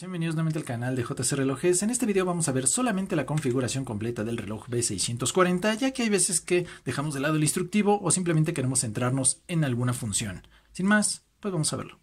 bienvenidos nuevamente al canal de JC Relojes. En este video vamos a ver solamente la configuración completa del reloj B640, ya que hay veces que dejamos de lado el instructivo o simplemente queremos centrarnos en alguna función. Sin más, pues vamos a verlo.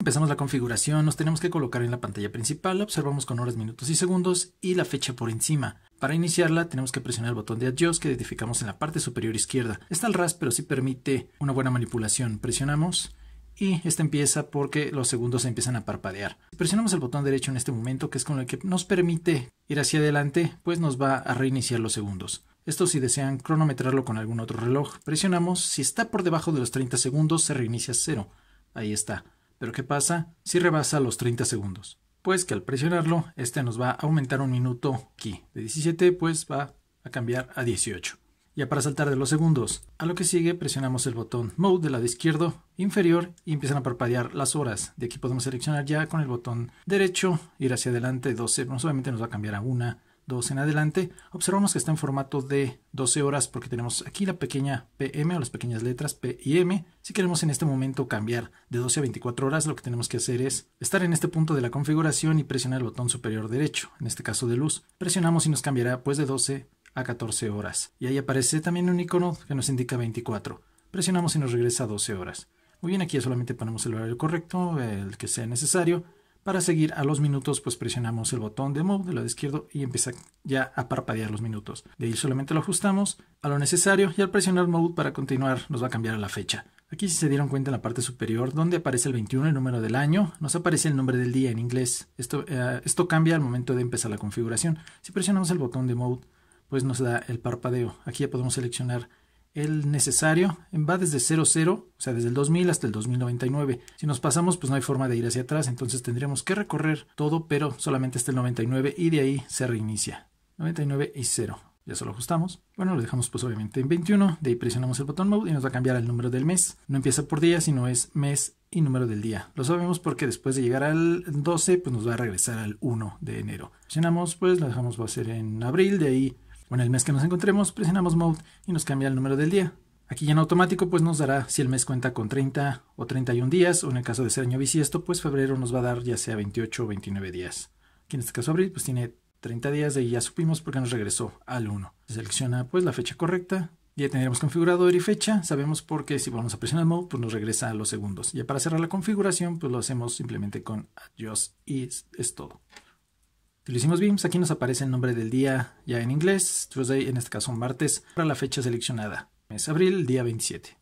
Empezamos la configuración, nos tenemos que colocar en la pantalla principal, observamos con horas, minutos y segundos y la fecha por encima. Para iniciarla tenemos que presionar el botón de Adjust que identificamos en la parte superior izquierda. Está el RAS pero sí permite una buena manipulación. Presionamos y esta empieza porque los segundos empiezan a parpadear. Si presionamos el botón derecho en este momento, que es con el que nos permite ir hacia adelante, pues nos va a reiniciar los segundos. Esto si desean cronometrarlo con algún otro reloj, presionamos, si está por debajo de los 30 segundos se reinicia a cero. Ahí está. Pero ¿qué pasa si rebasa los 30 segundos? Pues que al presionarlo, este nos va a aumentar un minuto aquí. De 17 pues va a cambiar a 18. Ya para saltar de los segundos, a lo que sigue presionamos el botón Mode del lado izquierdo inferior y empiezan a parpadear las horas. De aquí podemos seleccionar ya con el botón derecho, ir hacia adelante 12, no solamente nos va a cambiar a una, 2 en adelante, observamos que está en formato de 12 horas porque tenemos aquí la pequeña PM o las pequeñas letras P y M. Si queremos en este momento cambiar de 12 a 24 horas, lo que tenemos que hacer es estar en este punto de la configuración y presionar el botón superior derecho, en este caso de luz. Presionamos y nos cambiará pues de 12 a 14 horas. Y ahí aparece también un icono que nos indica 24. Presionamos y nos regresa a 12 horas. Muy bien, aquí solamente ponemos el horario correcto, el que sea necesario. Para seguir a los minutos, pues presionamos el botón de mode. del lado izquierdo y empieza ya a parpadear los minutos. De ahí solamente lo ajustamos a lo necesario y al presionar Mode para continuar nos va a cambiar a la fecha. Aquí si se dieron cuenta en la parte superior donde aparece el 21, el número del año, nos aparece el nombre del día en inglés. Esto, eh, esto cambia al momento de empezar la configuración. Si presionamos el botón de Mode pues nos da el parpadeo. Aquí ya podemos seleccionar el necesario. Va desde 00, o sea, desde el 2000 hasta el 2099. Si nos pasamos, pues no hay forma de ir hacia atrás, entonces tendríamos que recorrer todo, pero solamente hasta el 99 y de ahí se reinicia. 99 y 0. Ya solo ajustamos. Bueno, lo dejamos pues obviamente en 21, de ahí presionamos el botón mode y nos va a cambiar el número del mes. No empieza por día, sino es mes y número del día. Lo sabemos porque después de llegar al 12, pues nos va a regresar al 1 de enero. Presionamos, pues lo dejamos va a ser en abril, de ahí bueno, en el mes que nos encontremos, presionamos Mode y nos cambia el número del día. Aquí ya en automático pues nos dará si el mes cuenta con 30 o 31 días, o en el caso de ser año bisiesto, pues febrero nos va a dar ya sea 28 o 29 días. Aquí en este caso abril pues tiene 30 días, de ya supimos porque nos regresó al 1. selecciona pues la fecha correcta, ya tendríamos configurado y fecha, sabemos porque si vamos a presionar mode pues nos regresa a los segundos. Ya para cerrar la configuración pues lo hacemos simplemente con adjust y es todo. Si lo hicimos bien, pues, aquí nos aparece el nombre del día ya en inglés, Tuesday en este caso un martes, para la fecha seleccionada, mes abril, día 27.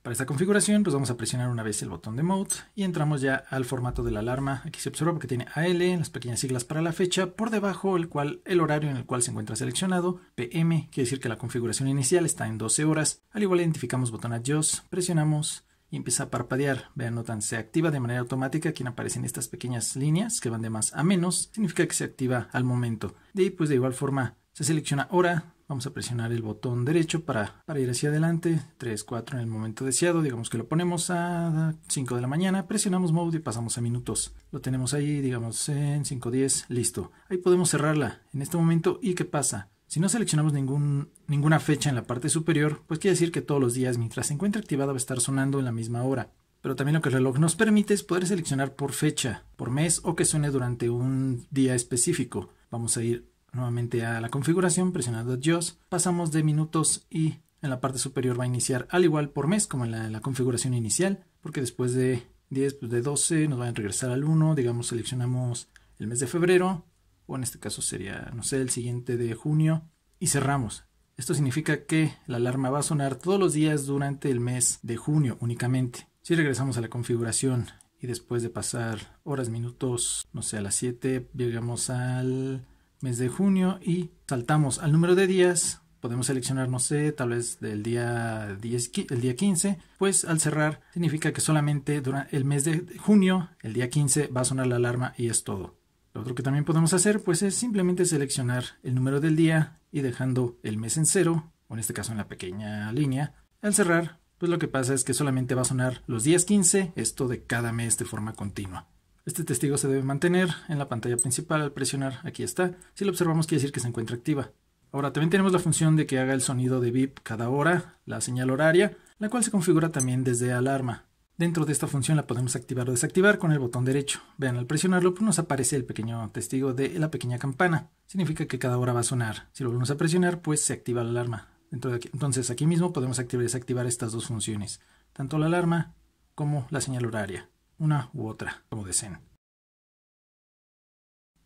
Para esta configuración, pues vamos a presionar una vez el botón de Mode y entramos ya al formato de la alarma. Aquí se observa que tiene AL, las pequeñas siglas para la fecha, por debajo el, cual, el horario en el cual se encuentra seleccionado, PM, quiere decir que la configuración inicial está en 12 horas. Al igual identificamos botón Adjust, presionamos y empieza a parpadear. Vean, notan, se activa de manera automática. Aquí aparecen estas pequeñas líneas que van de más a menos. Significa que se activa al momento. De ahí, pues de igual forma, se selecciona hora. Vamos a presionar el botón derecho para, para ir hacia adelante. 3, 4 en el momento deseado. Digamos que lo ponemos a 5 de la mañana. Presionamos mode y pasamos a minutos. Lo tenemos ahí, digamos, en 5, 10. Listo. Ahí podemos cerrarla en este momento. ¿Y qué pasa? Si no seleccionamos ninguna fecha en la parte superior, pues quiere decir que todos los días mientras se encuentre activada va a estar sonando en la misma hora. Pero también lo que el reloj nos permite es poder seleccionar por fecha, por mes o que suene durante un día específico. Vamos a ir nuevamente a la configuración presionando Dios, pasamos de minutos y en la parte superior va a iniciar al igual por mes como en la, configuración inicial, porque después de 10, después pues de 12 nos van a regresar al 1, digamos seleccionamos el mes de febrero, o en este caso sería, no sé, el siguiente de junio, y cerramos. Esto significa que la alarma va a sonar todos los días durante el mes de junio únicamente. Si regresamos a la configuración y después de pasar horas, minutos, no sé, a las 7, llegamos al mes de junio y saltamos al número de días, podemos seleccionar, no sé, tal vez del día 10, el día 15, pues al cerrar significa que solamente durante el mes de junio, el día 15, va a sonar la alarma y es todo. Lo otro que también podemos hacer pues es simplemente seleccionar el número del día y dejando el mes en cero, o en este caso en la pequeña línea, al cerrar pues lo que pasa es que solamente va a sonar los días 15, esto de cada mes de forma continua. Este testigo se debe mantener en la pantalla principal al presionar, aquí está, si lo observamos quiere decir que se encuentra activa. Ahora también tenemos la función de que haga el sonido de VIP cada hora, la señal horaria, la cual se configura también desde alarma. Dentro de esta función la podemos activar o desactivar con el botón derecho. Vean, al presionarlo pues nos aparece el pequeño testigo de la pequeña campana. Significa que cada hora va a sonar. Si lo volvemos a presionar, pues se activa la alarma. Entonces aquí mismo podemos activar y desactivar estas dos funciones. Tanto la alarma como la señal horaria. Una u otra, como deseen.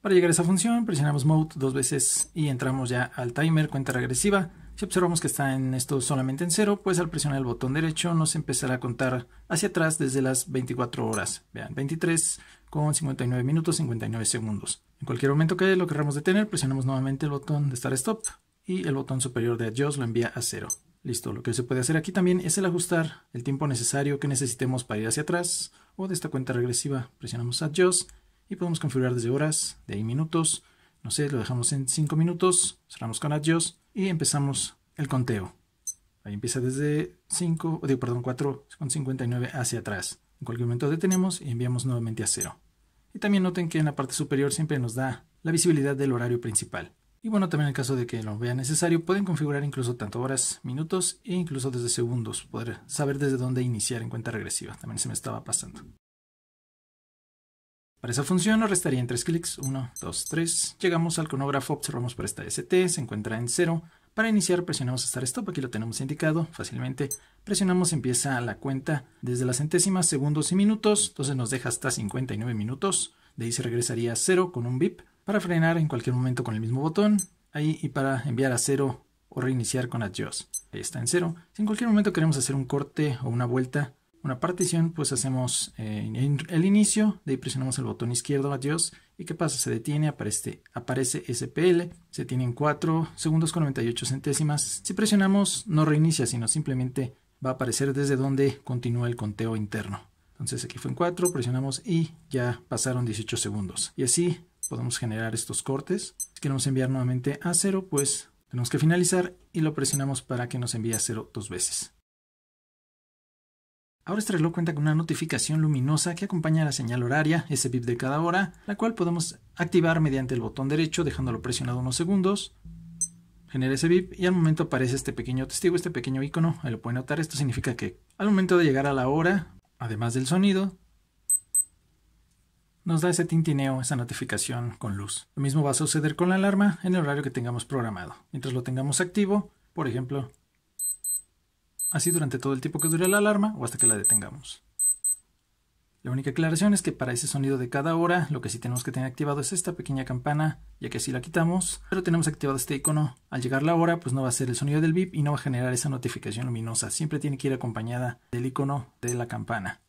Para llegar a esa función presionamos Mode dos veces y entramos ya al timer, cuenta regresiva. Si observamos que está en esto solamente en cero, pues al presionar el botón derecho nos empezará a contar hacia atrás desde las 24 horas. Vean, 23 con 59 minutos 59 segundos. En cualquier momento que lo queramos detener, presionamos nuevamente el botón de Start Stop y el botón superior de Adjust lo envía a cero. Listo, lo que se puede hacer aquí también es el ajustar el tiempo necesario que necesitemos para ir hacia atrás o de esta cuenta regresiva presionamos Adjust y podemos configurar desde horas, de ahí minutos, no sé, lo dejamos en 5 minutos, cerramos con Adjust y empezamos el conteo. Ahí empieza desde 5, digo, perdón, 4,59 hacia atrás. En cualquier momento detenemos y enviamos nuevamente a 0. Y también noten que en la parte superior siempre nos da la visibilidad del horario principal. Y bueno, también en el caso de que lo vean necesario, pueden configurar incluso tanto horas, minutos e incluso desde segundos, poder saber desde dónde iniciar en cuenta regresiva. También se me estaba pasando. Para esa función nos restaría tres clics, 1, 2, 3. Llegamos al cronógrafo, observamos para esta ST, se encuentra en 0. Para iniciar presionamos Start Stop, aquí lo tenemos indicado fácilmente. Presionamos empieza la cuenta desde las centésimas, segundos y minutos, entonces nos deja hasta 59 minutos. De ahí se regresaría a 0 con un bip. Para frenar en cualquier momento con el mismo botón, ahí y para enviar a 0 o reiniciar con Adjust, Ahí está en 0. Si en cualquier momento queremos hacer un corte o una vuelta, una partición, pues hacemos eh, el inicio, de ahí presionamos el botón izquierdo, adiós, y ¿qué pasa? Se detiene, aparece, aparece SPL, se en 4 segundos con 98 centésimas. Si presionamos, no reinicia, sino simplemente va a aparecer desde donde continúa el conteo interno. Entonces aquí fue en 4, presionamos y ya pasaron 18 segundos. Y así podemos generar estos cortes. Si queremos enviar nuevamente a 0, pues tenemos que finalizar y lo presionamos para que nos envíe a 0 dos veces. Ahora este reloj cuenta con una notificación luminosa que acompaña a la señal horaria, ese bip de cada hora, la cual podemos activar mediante el botón derecho dejándolo presionado unos segundos. Genera ese bip y al momento aparece este pequeño testigo, este pequeño icono, ahí lo pueden notar, esto significa que al momento de llegar a la hora, además del sonido, nos da ese tintineo, esa notificación con luz. Lo mismo va a suceder con la alarma en el horario que tengamos programado. Mientras lo tengamos activo, por ejemplo, así durante todo el tiempo que dure la alarma o hasta que la detengamos. La única aclaración es que para ese sonido de cada hora, lo que sí tenemos que tener activado es esta pequeña campana, ya que si la quitamos, pero tenemos activado este icono. Al llegar la hora, pues no va a ser el sonido del bip y no va a generar esa notificación luminosa. Siempre tiene que ir acompañada del icono de la campana.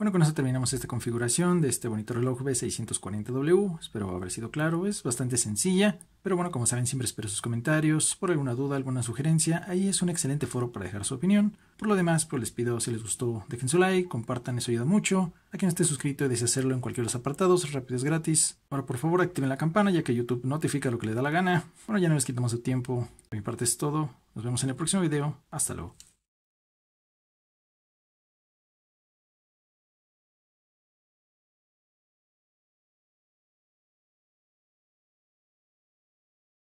Bueno, con eso terminamos esta configuración de este bonito reloj B640W. Espero haber sido claro, es bastante sencilla. Pero bueno, como saben, siempre espero sus comentarios. Por alguna duda, alguna sugerencia, ahí es un excelente foro para dejar su opinión. Por lo demás, pues les pido, si les gustó, dejen su like, compartan, eso ayuda mucho. A quien esté suscrito y hacerlo en cualquiera de los apartados, rápido es gratis. Ahora, por favor, activen la campana, ya que YouTube notifica lo que le da la gana. Bueno, ya no les más su tiempo. De mi parte es todo. Nos vemos en el próximo video. Hasta luego.